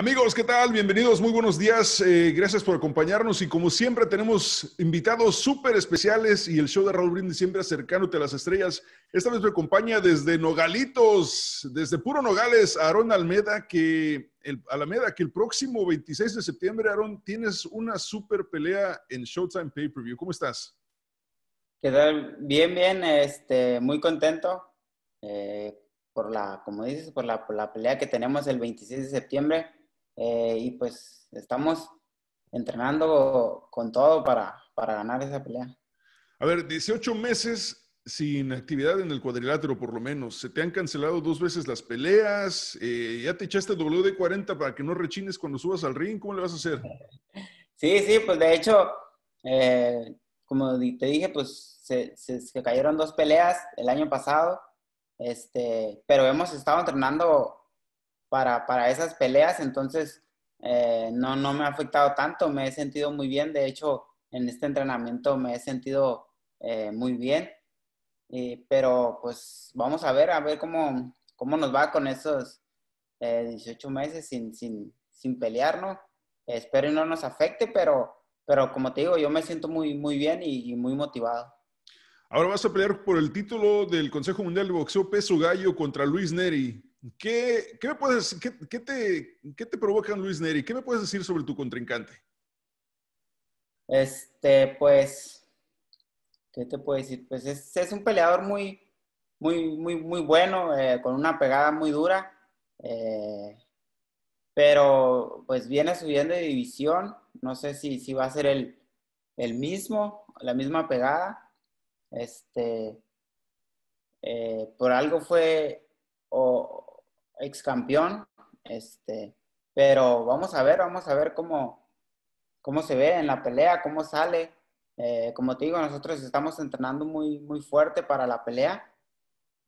Amigos, ¿qué tal? Bienvenidos, muy buenos días. Eh, gracias por acompañarnos y como siempre tenemos invitados súper especiales y el show de Raúl Brindis siempre acercándote a las estrellas. Esta vez me acompaña desde Nogalitos, desde Puro Nogales, Aarón Almeda, que el, Alameda, que el próximo 26 de septiembre, Aarón, tienes una super pelea en Showtime Pay-Per-View. ¿Cómo estás? ¿Qué Bien, bien, este, muy contento. Eh, por la, como dices, por la, por la pelea que tenemos el 26 de septiembre eh, y pues estamos entrenando con todo para, para ganar esa pelea. A ver, 18 meses sin actividad en el cuadrilátero, por lo menos. Se te han cancelado dos veces las peleas. Eh, ya te echaste WD-40 para que no rechines cuando subas al ring. ¿Cómo le vas a hacer? Sí, sí, pues de hecho, eh, como te dije, pues se, se, cayeron dos peleas el año pasado. Este, pero hemos estado entrenando para, esas peleas, entonces eh, no, no me ha afectado tanto, me he sentido muy bien, de hecho en este entrenamiento me he sentido eh, muy bien, pero pues vamos a ver, a ver cómo, cómo nos va con esos 18 eh, meses sin, sin, sin pelear, ¿no? Espero y no nos afecte, pero, pero como te digo, yo me siento muy, muy bien y, y muy motivado. Ahora vas a pelear por el título del Consejo Mundial de Boxeo Peso Gallo contra Luis Neri. ¿Qué, puedes, qué, te, qué Luis Neri? ¿Qué me puedes decir sobre tu contrincante? Este, pues, ¿qué te puedo decir? Pues es, es un peleador muy, muy, muy, muy bueno, eh, con una pegada muy dura, eh, pero pues viene subiendo de división, no sé si, va a ser el, mismo, la misma pegada, este, eh, por algo fue, ex campeón, este, pero vamos a ver, vamos a ver cómo, cómo se ve en la pelea, cómo sale. Eh, como te digo, nosotros estamos entrenando muy, muy fuerte para la pelea,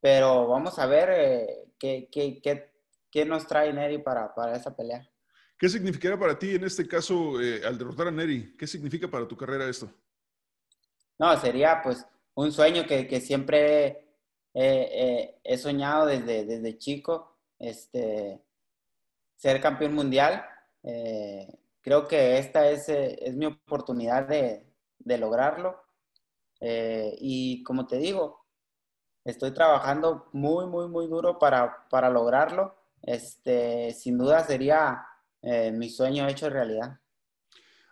pero vamos a ver eh, qué, qué, nos trae Neri para, para esa pelea. ¿Qué significará para ti en este caso eh, al derrotar a Neri? ¿Qué significa para tu carrera esto? No, sería pues un sueño que, siempre he, soñado desde, desde chico este, ser campeón mundial. Eh, creo que esta es, eh, mi oportunidad de, lograrlo. Eh, y como te digo, estoy trabajando muy, muy, muy duro para, lograrlo. Este, sin duda sería mi sueño hecho realidad.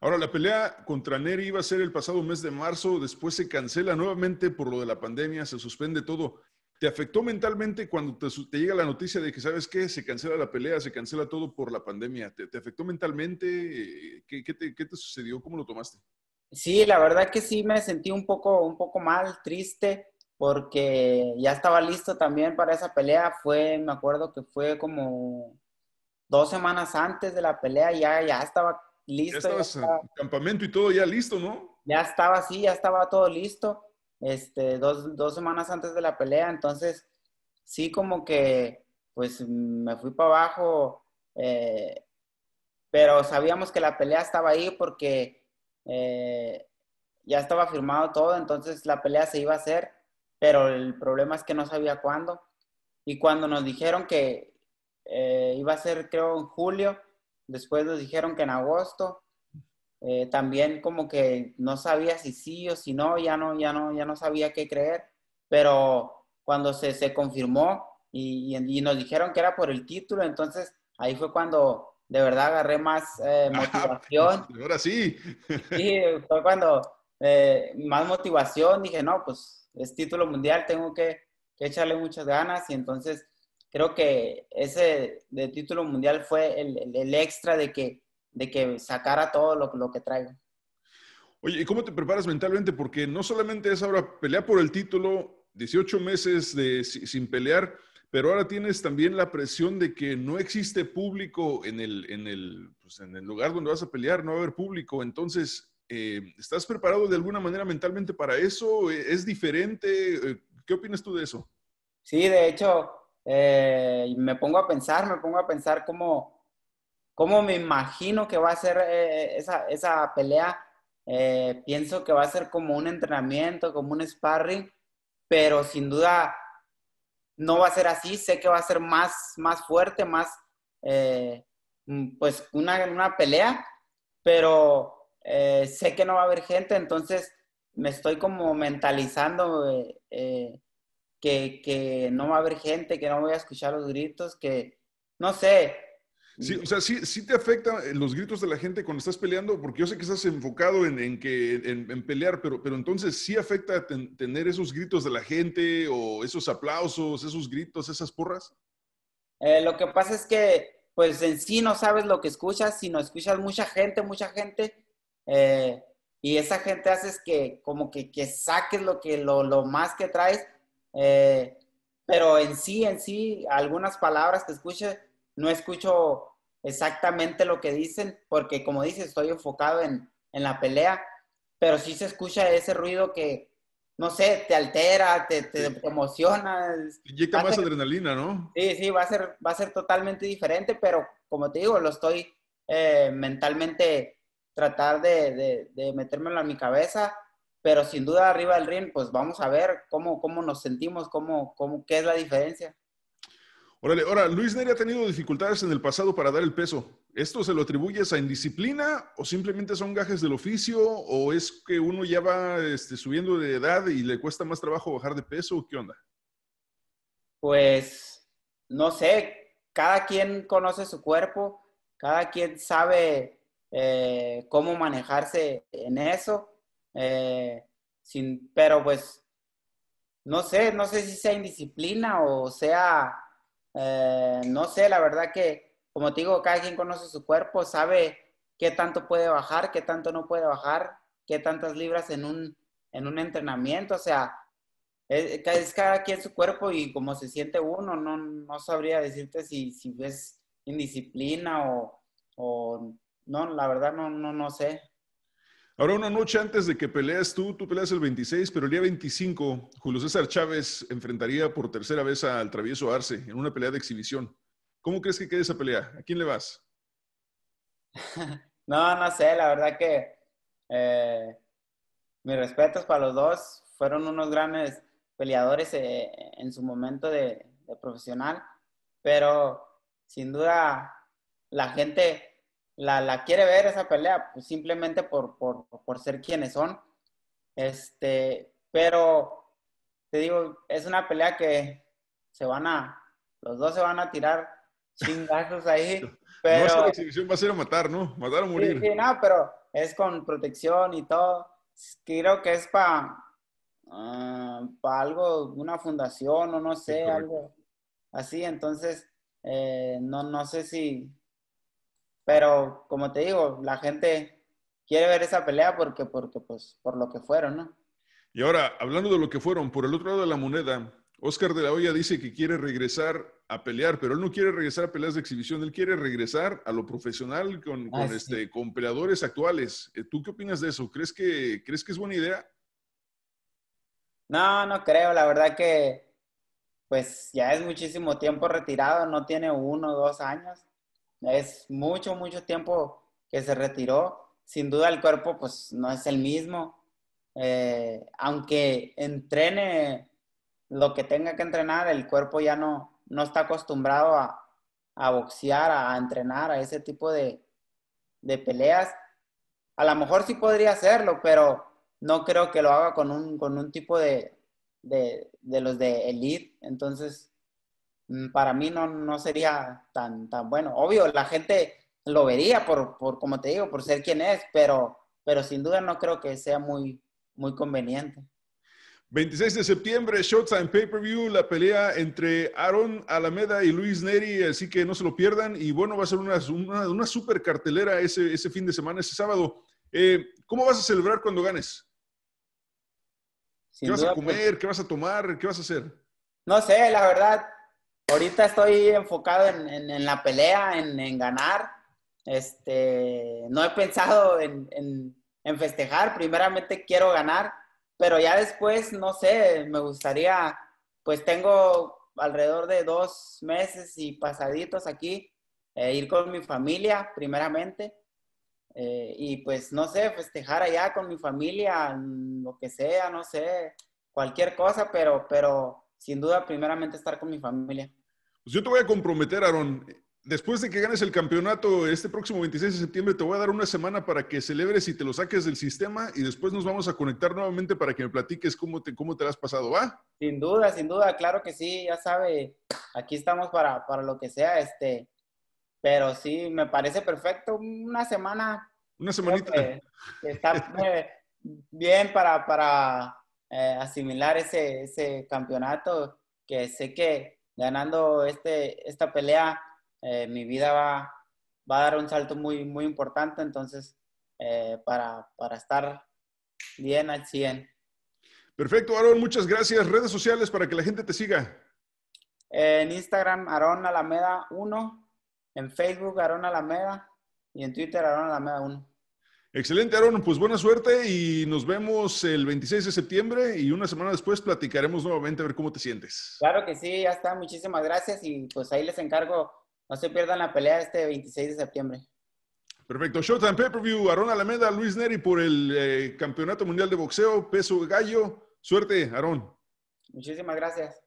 Ahora, la pelea contra Neri iba a ser el pasado mes de marzo, después se cancela nuevamente por lo de la pandemia, se suspende todo. ¿Te afectó mentalmente cuando te, llega la noticia de que, sabes qué, se cancela la pelea, se cancela todo por la pandemia? ¿Te, afectó mentalmente? ¿Qué, te, sucedió? ¿Cómo lo tomaste? Sí, la verdad que sí me sentí un poco, un poco mal, triste, porque ya estaba listo también para esa pelea. Fue, me acuerdo que fue como dos semanas antes de la pelea, ya, ya estaba listo. Ya estaba, campamento y todo ya listo, ¿no? Ya estaba así, ya estaba todo listo este, dos, semanas antes de la pelea, entonces sí como que pues me fui para abajo, eh, pero sabíamos que la pelea estaba ahí porque eh, ya estaba firmado todo, entonces la pelea se iba a hacer, pero el problema es que no sabía cuándo. Y cuando nos dijeron que eh, iba a ser, creo, en julio, después nos dijeron que en agosto, eh, también como que no sabía si sí o si no, ya no, ya no, ya no sabía qué creer, pero cuando se, confirmó y, y, nos dijeron que era por el título, entonces ahí fue cuando de verdad agarré más eh, ah, pues, motivación. ahora sí. Sí, fue cuando eh, más motivación, dije, no, pues es título mundial, tengo que, echarle muchas ganas y entonces creo que ese de título mundial fue el extra de que de que sacara todo lo, que traigo. Oye, ¿y cómo te preparas mentalmente? Porque no solamente es ahora pelear por el título, 18 meses de, sin pelear, pero ahora tienes también la presión de que no existe público en el, en el, pues, en el lugar donde vas a pelear, no va a haber público. Entonces, eh, ¿estás preparado de alguna manera mentalmente para eso? ¿E, ¿Es diferente? Eh, ¿Qué opinas tú de eso? Sí, de hecho, eh, me pongo a pensar, me pongo a pensar cómo cómo me imagino que va a ser eh, eh, esa, pelea. Eh, pienso que va a ser como un entrenamiento, como un sparring, pero sin duda no va a ser así. Sé que va a ser más, más fuerte, más, mm, pues una, una, pelea, pero sé que no va a haber gente, entonces me estoy como mentalizando que, que no va a haber gente, que no voy a escuchar los gritos, que no sé, Sí, o sea, sí, sí te afectan eh, los gritos de la gente cuando estás peleando, porque yo sé que estás enfocado en, en que, en, pelear, pero, pero entonces sí afecta tener esos gritos de la gente o esos aplausos, esos gritos, esas porras. Eh, lo que pasa es que, pues en sí no sabes lo que escuchas, sino escuchas mucha gente, mucha gente, eh, y esa gente haces que como que, que saques lo, que, lo, más que traes, pero en sí, en sí, algunas palabras que escuchas no escucho exactamente lo que dicen, porque como dices, estoy enfocado en, la pelea, pero sí se escucha ese ruido que, no sé, te altera, te, te emociona. Inyecta más adrenalina, ¿no? Sí, sí, va a, ser, va a ser totalmente diferente, pero como te digo, lo estoy eh, mentalmente tratar de, de, metérmelo en mi cabeza, pero sin duda arriba del ring, pues vamos a ver cómo, cómo nos sentimos, cómo, cómo, qué es la diferencia. Órale, ahora, Luis Neri ha tenido dificultades en el pasado para dar el peso. ¿Esto se lo atribuyes a indisciplina o simplemente son gajes del oficio o es que uno ya va este, subiendo de edad y le cuesta más trabajo bajar de peso? ¿Qué onda? Pues, no sé, cada quien conoce su cuerpo, cada quien sabe eh, cómo manejarse en eso, eh, sin, pero pues, no sé, no sé si sea indisciplina o sea eh, no sé, la verdad que, como te digo, cada quien conoce su cuerpo, sabe qué tanto puede bajar, qué tanto no puede bajar, qué tantas libras en un, entrenamiento, o sea, es, cada quien su cuerpo y como se siente uno, no, no sabría decirte si, si es indisciplina o, no, la verdad no, no, no sé. Ahora, una noche antes de que peleas tú, tú peleas el 26, pero el día 25, Julio César Chávez enfrentaría por tercera vez al travieso Arce en una pelea de exhibición. ¿Cómo crees que quede esa pelea? ¿A quién le vas? No, no sé, la verdad que eh, mis respetos para los dos. Fueron unos grandes peleadores eh, en su momento de, de profesional, pero sin duda la gente la, la quiere ver esa pelea, pues, simplemente por, por, ser quienes son. Este, pero te digo, es una pelea que se van a, los dos se van a tirar chingazos ahí. Pero... la exhibición va a ser matar, ¿no? Matar o morir. no, pero es con protección y todo. Creo que es para ah, pa algo, una fundación o no sé, algo así. Entonces, eh, no, no sé si, pero como te digo, la gente quiere ver esa pelea porque, porque pues, por lo que fueron, ¿no? Y ahora, hablando de lo que fueron, por el otro lado de la moneda, Oscar de la Hoya dice que quiere regresar a pelear, pero él no quiere regresar a peleas de exhibición, él quiere regresar a lo profesional con, con ah, este, peleadores actuales. Eh, ¿Tú qué opinas de eso? ¿Crees que, ¿Crees que es buena idea? No, no creo. La verdad que pues ya es muchísimo tiempo retirado, no tiene uno o dos años es mucho, mucho tiempo que se retiró. Sin duda el cuerpo pues no es el mismo. Eh, aunque entrene lo que tenga que entrenar, el cuerpo ya no, no está acostumbrado a, boxear, a entrenar, a ese tipo de, peleas. A lo mejor sí podría hacerlo, pero no creo que lo haga con un, tipo de, de los de elite. Entonces, Mm, para mí no, sería tan, tan bueno. Obvio, la gente lo vería por, como te digo, por ser quien es, pero, pero sin duda no creo que sea muy, muy conveniente. 26 de septiembre, Showtime Pay-Per-View, la pelea entre Aaron Alameda y Luis Neri, así que no se lo pierdan. Y bueno, va a ser una, una, super cartelera ese, fin de semana, ese sábado. Eh, ¿Cómo vas a celebrar cuando ganes? ¿Qué vas a pues. comer? ¿Qué vas a tomar? ¿Qué vas a hacer? No sé, la verdad, Ahorita estoy enfocado en, la pelea, en, ganar. Este, no he pensado en, festejar. Primeramente quiero ganar, pero ya después, no sé, me gustaría, pues tengo alrededor de dos meses y pasaditos aquí, eh, ir con mi familia, primeramente. Eh, y pues, no sé, festejar allá con mi familia, lo que sea, no sé, cualquier cosa, pero, pero sin duda, primeramente estar con mi familia. Pues yo te voy a comprometer, Aaron. Después de que ganes el campeonato este próximo 26 de septiembre, te voy a dar una semana para que celebres y te lo saques del sistema y después nos vamos a conectar nuevamente para que me platiques cómo te, cómo te lo has pasado, ¿va? Sin duda, sin duda, claro que sí, ya sabe, aquí estamos para, lo que sea, este, pero sí, me parece perfecto, una semana. Una semanita. Que, bien para, para, eh, asimilar ese, campeonato, que sé que ganando este, esta pelea, eh, mi vida va, va, a dar un salto muy, muy importante, entonces, eh, para, para estar bien al 100. Perfecto, Aaron, muchas gracias. Redes sociales para que la gente te siga. En Instagram, Aaron Alameda 1, en Facebook, Aaron Alameda y en Twitter, Aaron Alameda 1. Excelente, Aaron. Pues buena suerte y nos vemos el 26 de septiembre y una semana después platicaremos nuevamente a ver cómo te sientes. Claro que sí, ya está. Muchísimas gracias y pues ahí les encargo, no se pierdan la pelea este 26 de septiembre. Perfecto. Showtime Pay-Per-View, Aaron Alameda, Luis Neri por el eh, Campeonato Mundial de Boxeo, Peso Gallo. Suerte, Aaron. Muchísimas gracias.